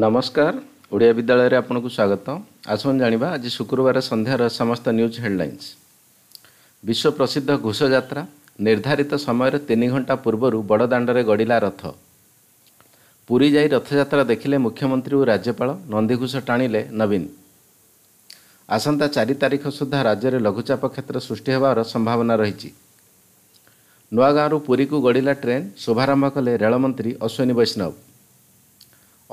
ନମସ୍କାର ଓଡ଼ିଆ ବିଦ୍ୟାଳୟରେ ଆପଣଙ୍କୁ ସ୍ୱାଗତ ଆସନ୍ତୁ ଜାଣିବା ଆଜି ଶୁକ୍ରବାର ସନ୍ଧ୍ୟାର ସମସ୍ତ ନ୍ୟୁଜ୍ ହେଡ଼ଲାଇନ୍ସ ବିଶ୍ୱ ପ୍ରସିଦ୍ଧ ଘୋଷଯାତ୍ରା ନିର୍ଦ୍ଧାରିତ ସମୟରେ ତିନି ଘଣ୍ଟା ପୂର୍ବରୁ ବଡ଼ଦାଣ୍ଡରେ ଗଡ଼ିଲା ରଥ ପୁରୀ ଯାଇ ରଥଯାତ୍ରା ଦେଖିଲେ ମୁଖ୍ୟମନ୍ତ୍ରୀ ଓ ରାଜ୍ୟପାଳ ନନ୍ଦିଘୋଷ ଟାଣିଲେ ନବୀନ ଆସନ୍ତା ଚାରି ତାରିଖ ସୁଦ୍ଧା ରାଜ୍ୟରେ ଲଘୁଚାପ କ୍ଷେତ୍ର ସୃଷ୍ଟି ହେବାର ସମ୍ଭାବନା ରହିଛି ନୂଆଗାଁରୁ ପୁରୀକୁ ଗଡ଼ିଲା ଟ୍ରେନ୍ ଶୁଭାରମ୍ଭ କଲେ ରେଳମନ୍ତ୍ରୀ ଅଶ୍ୱିନୀ ବୈଷ୍ଣବ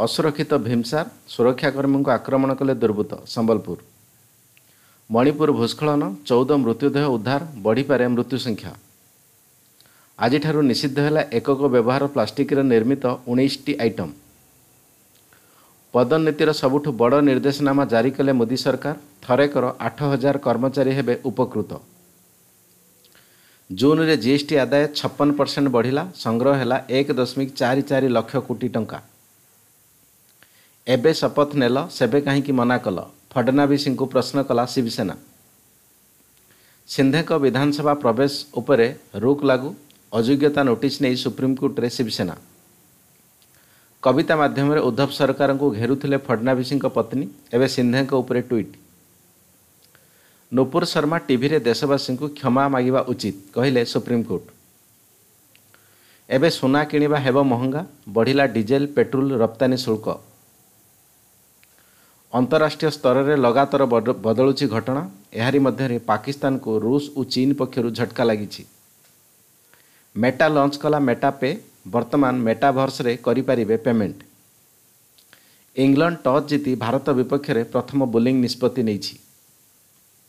ଅସୁରକ୍ଷିତ ଭୀମସାର ସୁରକ୍ଷାକର୍ମୀଙ୍କୁ ଆକ୍ରମଣ କଲେ ଦୁର୍ବୃତ୍ତ ସମ୍ବଲପୁର ମଣିପୁର ଭୂସ୍ଖଳନ ଚଉଦ ମୃତ୍ୟୁଦେହ ଉଦ୍ଧାର ବଢ଼ିପାରେ ମୃତ୍ୟୁ ସଂଖ୍ୟା ଆଜିଠାରୁ ନିଷିଦ୍ଧ ହେଲା ଏକକ ବ୍ୟବହାର ପ୍ଲାଷ୍ଟିକ୍ରେ ନିର୍ମିତ ଉଣେଇଶଟି ଆଇଟମ୍ ପଦୋନ୍ନତିର ସବୁଠୁ ବଡ଼ ନିର୍ଦ୍ଦେଶନାମା ଜାରି କଲେ ମୋଦି ସରକାର ଥରେକର ଆଠ ହଜାର କର୍ମଚାରୀ ହେବେ ଉପକୃତ ଜୁନ୍ରେ ଜିଏସ୍ଟି ଆଦାୟ ଛପନ ପରସେଣ୍ଟ ବଢ଼ିଲା ସଂଗ୍ରହ ହେଲା ଏକ ଦଶମିକ ଚାରି ଚାରି ଲକ୍ଷ କୋଟି ଟଙ୍କା ଏବେ ଶପଥ ନେଲ ସେବେ କାହିଁକି ମନା କଲ ଫଡ଼ନାବିସିଙ୍କୁ ପ୍ରଶ୍ନ କଲା ଶିବସେନା ସିନ୍ଧେଙ୍କ ବିଧାନସଭା ପ୍ରବେଶ ଉପରେ ରୋକ୍ ଲାଗୁ ଅଯୋଗ୍ୟତା ନୋଟିସ୍ ନେଇ ସୁପ୍ରିମକୋର୍ଟରେ ଶିବସେନା କବିତା ମାଧ୍ୟମରେ ଉଦ୍ଧବ ସରକାରଙ୍କୁ ଘେରୁଥିଲେ ଫଡ଼ନାବିସିଙ୍କ ପତ୍ନୀ ଏବେ ସିନ୍ଧେଙ୍କ ଉପରେ ଟ୍ୱିଟ୍ ନୁପୁର ଶର୍ମା ଟିଭିରେ ଦେଶବାସୀଙ୍କୁ କ୍ଷମା ମାଗିବା ଉଚିତ କହିଲେ ସୁପ୍ରିମକୋର୍ଟ ଏବେ ସୁନା କିଣିବା ହେବ ମହଙ୍ଗା ବଢ଼ିଲା ଡିଜେଲ ପେଟ୍ରୋଲ ରପ୍ତାନୀ ଶୁଳ୍କ ଅନ୍ତରାଷ୍ଟ୍ରୀୟ ସ୍ତରରେ ଲଗାତାର ବଦଳୁଛି ଘଟଣା ଏହାରି ମଧ୍ୟରେ ପାକିସ୍ତାନକୁ ରୁଷ ଓ ଚୀନ ପକ୍ଷରୁ ଝଟକା ଲାଗିଛି ମେଟା ଲଞ୍ଚ କଲା ମେଟା ପେ ବର୍ତ୍ତମାନ ମେଟାଭର୍ସରେ କରିପାରିବେ ପେମେଣ୍ଟ ଇଂଲଣ୍ଡ ଟସ୍ ଜିତି ଭାରତ ବିପକ୍ଷରେ ପ୍ରଥମ ବୋଲିଂ ନିଷ୍ପତ୍ତି ନେଇଛି